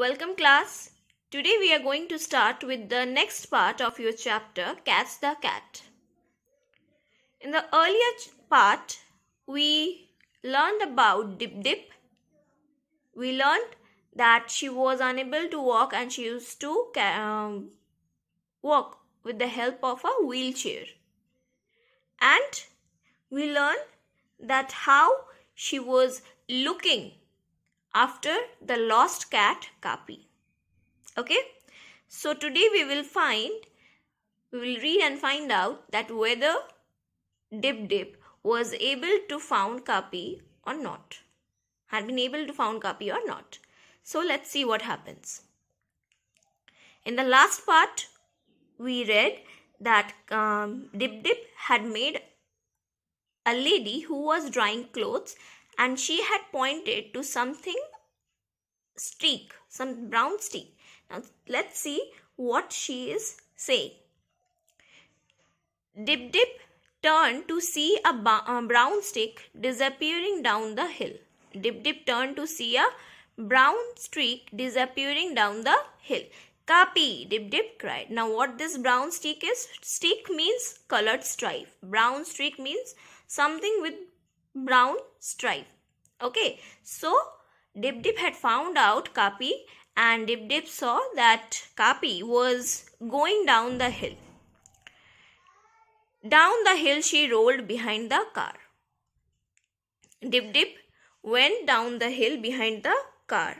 Welcome class. Today we are going to start with the next part of your chapter Catch the Cat. In the earlier part we learned about Dip Dip. We learned that she was unable to walk and she used to um, walk with the help of a wheelchair. And we learned that how she was looking after the lost cat Kapi. Okay. So today we will find, we will read and find out that whether Dip Dip was able to found Kapi or not. Had been able to found Kapi or not. So let's see what happens. In the last part, we read that um, Dip Dip had made a lady who was drying clothes and she had pointed to something streak, some brown streak. Now let's see what she is saying. Dip Dip turned to see a brown streak disappearing down the hill. Dip Dip turned to see a brown streak disappearing down the hill. Copy, Dip Dip cried. Now what this brown streak is? Streak means colored stripe. Brown streak means something with brown stripe. Okay, so Dip Dip had found out Kapi and Dip Dip saw that Kapi was going down the hill. Down the hill she rolled behind the car. Dip Dip went down the hill behind the car.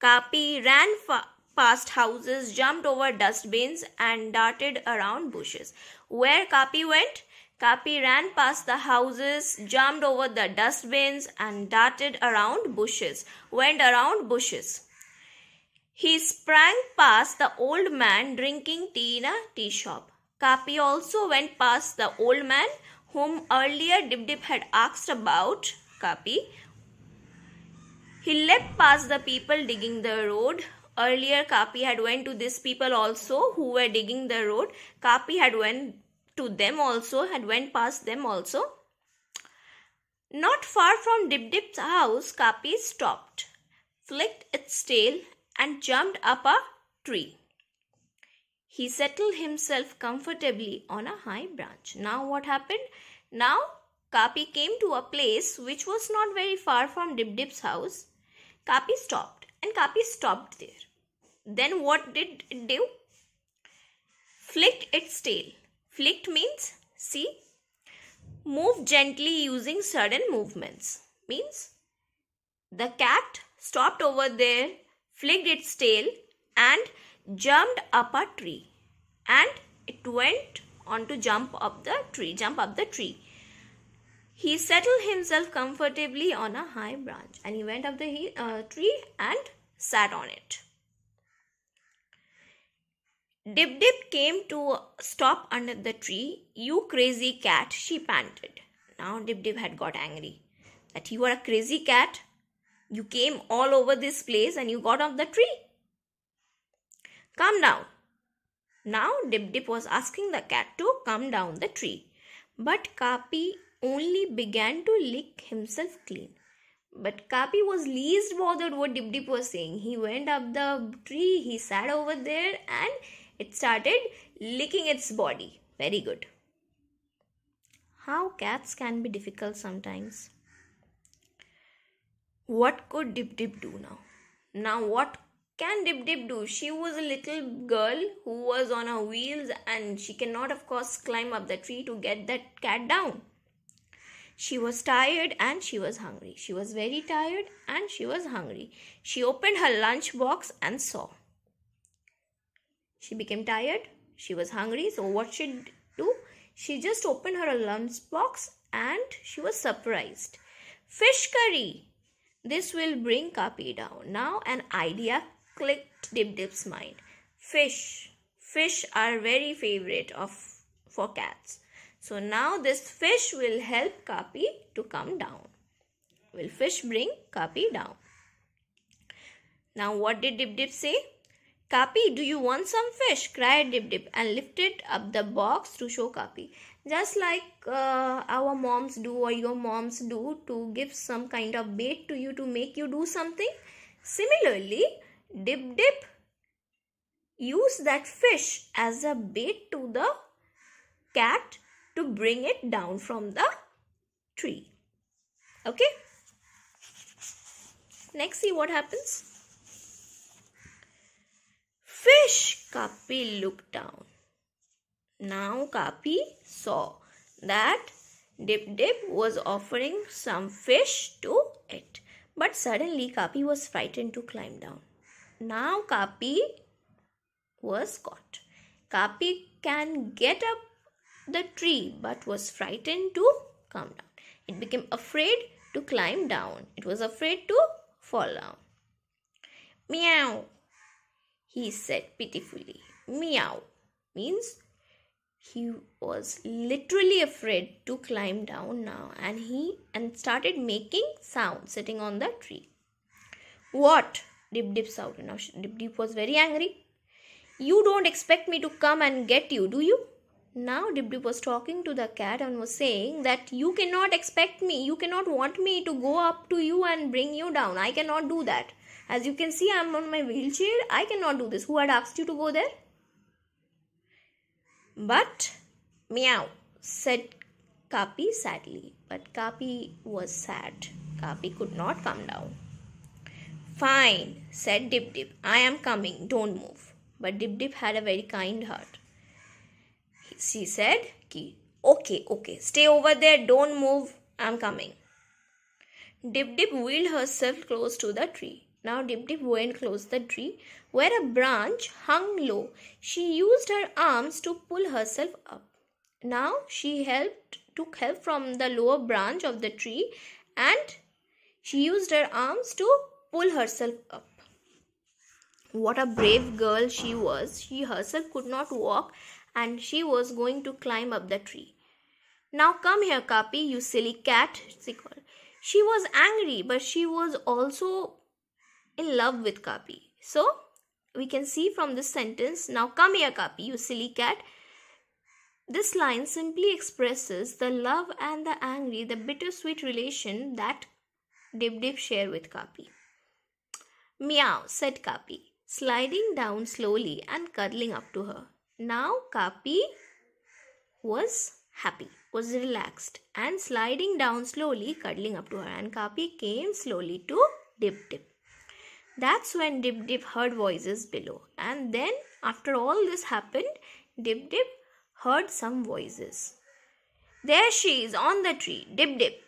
Kapi ran past houses, jumped over dustbins and darted around bushes. Where Kapi went? Kapi ran past the houses, jumped over the dustbins, and darted around bushes, went around bushes. He sprang past the old man drinking tea in a tea shop. Kapi also went past the old man whom earlier Dip Dip had asked about. Kapi. He leapt past the people digging the road. Earlier, Kapi had went to these people also who were digging the road. Kapi had went to them also had went past them also. Not far from Dip Dip's house, Kapi stopped, flicked its tail, and jumped up a tree. He settled himself comfortably on a high branch. Now, what happened? Now, Kapi came to a place which was not very far from Dip Dip's house. Kapi stopped, and Kapi stopped there. Then, what did it do? Flicked its tail Flicked means, see, move gently using sudden movements. Means, the cat stopped over there, flicked its tail and jumped up a tree. And it went on to jump up the tree, jump up the tree. He settled himself comfortably on a high branch and he went up the uh, tree and sat on it. Hmm. Dip Dip came to stop under the tree. You crazy cat, she panted. Now Dip Dip had got angry. That you are a crazy cat. You came all over this place and you got off the tree. Come down. Now Dip Dip was asking the cat to come down the tree. But Kapi only began to lick himself clean. But Kapi was least bothered what Dip Dip was saying. He went up the tree, he sat over there and it started licking its body. Very good. How cats can be difficult sometimes. What could Dip Dip do now? Now, what can Dip Dip do? She was a little girl who was on her wheels and she cannot, of course, climb up the tree to get that cat down. She was tired and she was hungry. She was very tired and she was hungry. She opened her lunch box and saw. She became tired. She was hungry. So what she do? She just opened her lunch box and she was surprised. Fish curry. This will bring Kapi down. Now an idea clicked Dip Dip's mind. Fish. Fish are very favorite of for cats. So now this fish will help Kapi to come down. Will fish bring Kapi down? Now what did Dip Dip say? Kapi, do you want some fish? cried Dip Dip and lifted up the box to show Kapi. Just like uh, our moms do or your moms do to give some kind of bait to you to make you do something. Similarly, Dip Dip used that fish as a bait to the cat to bring it down from the tree. Okay? Next, see what happens fish, Kapi looked down. Now Kapi saw that Dip Dip was offering some fish to it. But suddenly Kapi was frightened to climb down. Now Kapi was caught. Kapi can get up the tree but was frightened to come down. It became afraid to climb down. It was afraid to fall down. Meow, he said pitifully. Meow means he was literally afraid to climb down now and he and started making sound sitting on the tree. What? Dip Dip shouted. Now Dip Dip was very angry. You don't expect me to come and get you, do you? Now Dip Dip was talking to the cat and was saying that you cannot expect me, you cannot want me to go up to you and bring you down. I cannot do that. As you can see, I'm on my wheelchair. I cannot do this. Who had asked you to go there? But, meow, said Kapi sadly. But Kapi was sad. Kapi could not come down. Fine, said Dip Dip. I am coming. Don't move. But Dip Dip had a very kind heart. She said, Ki, Okay, okay. Stay over there. Don't move. I'm coming. Dip Dip wheeled herself close to the tree. Now Dip Dip went close the tree where a branch hung low. She used her arms to pull herself up. Now she helped took help from the lower branch of the tree and she used her arms to pull herself up. What a brave girl she was. She herself could not walk and she was going to climb up the tree. Now come here, Kapi, you silly cat, she called. She was angry, but she was also in love with Kapi. So we can see from this sentence, now come here Kapi, you silly cat. This line simply expresses the love and the angry, the bittersweet relation that Dip Dip share with Kapi. Meow, said Kapi, sliding down slowly and cuddling up to her. Now Kapi was happy, was relaxed, and sliding down slowly, cuddling up to her. And Kapi came slowly to Dip Dip. That's when Dip Dip heard voices below. And then, after all this happened, Dip Dip heard some voices. There she is on the tree, Dip Dip.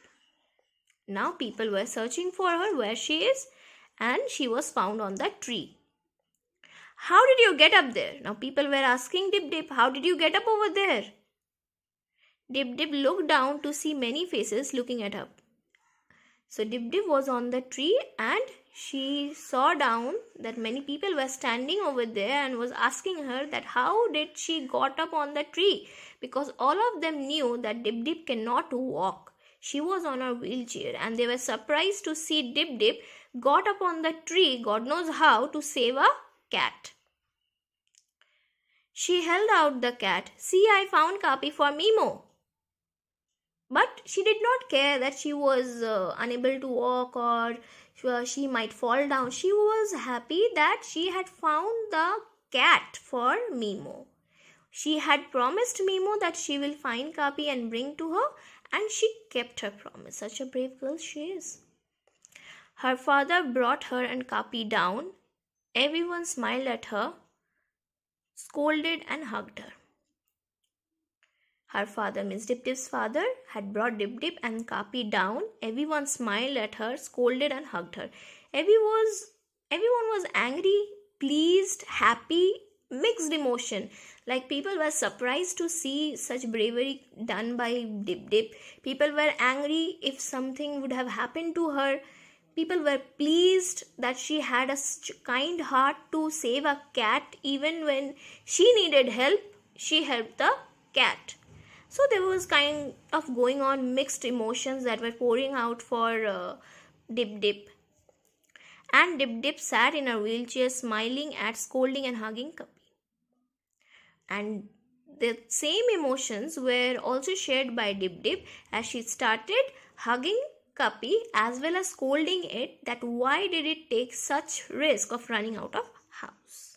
Now people were searching for her where she is, and she was found on that tree. How did you get up there? Now people were asking Dip Dip, how did you get up over there? Dip Dip looked down to see many faces looking at her. So Dip Dip was on the tree and she saw down that many people were standing over there and was asking her that how did she got up on the tree because all of them knew that Dip Dip cannot walk. She was on her wheelchair and they were surprised to see Dip Dip got up on the tree, God knows how, to save a cat. She held out the cat. See, I found copy for Mimo. But she did not care that she was uh, unable to walk or uh, she might fall down. She was happy that she had found the cat for Mimo. She had promised Mimo that she will find Kapi and bring to her, and she kept her promise. Such a brave girl she is. Her father brought her and Kapi down. Everyone smiled at her, scolded, and hugged her. Her father Miss Dip Dip's father had brought Dip Dip and Kapi down. Everyone smiled at her, scolded and hugged her. Every was, everyone was angry, pleased, happy, mixed emotion. Like people were surprised to see such bravery done by Dip Dip. People were angry if something would have happened to her. People were pleased that she had a kind heart to save a cat even when she needed help. She helped the cat. So there was kind of going on mixed emotions that were pouring out for uh, Dip Dip. And Dip Dip sat in a wheelchair smiling at scolding and hugging Kapi. And the same emotions were also shared by Dip Dip as she started hugging Kapi as well as scolding it that why did it take such risk of running out of house.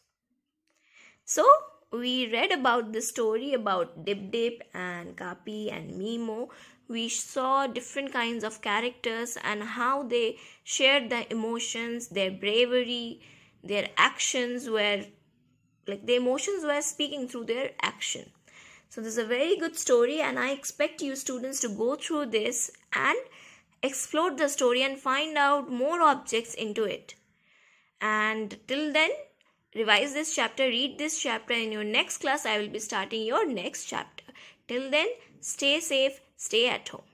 So we read about the story about Dip Dip and Kapi and Mimo. We saw different kinds of characters and how they shared their emotions, their bravery, their actions were like the emotions were speaking through their action. So this is a very good story and I expect you students to go through this and explore the story and find out more objects into it. And till then, Revise this chapter, read this chapter, in your next class, I will be starting your next chapter. Till then, stay safe, stay at home.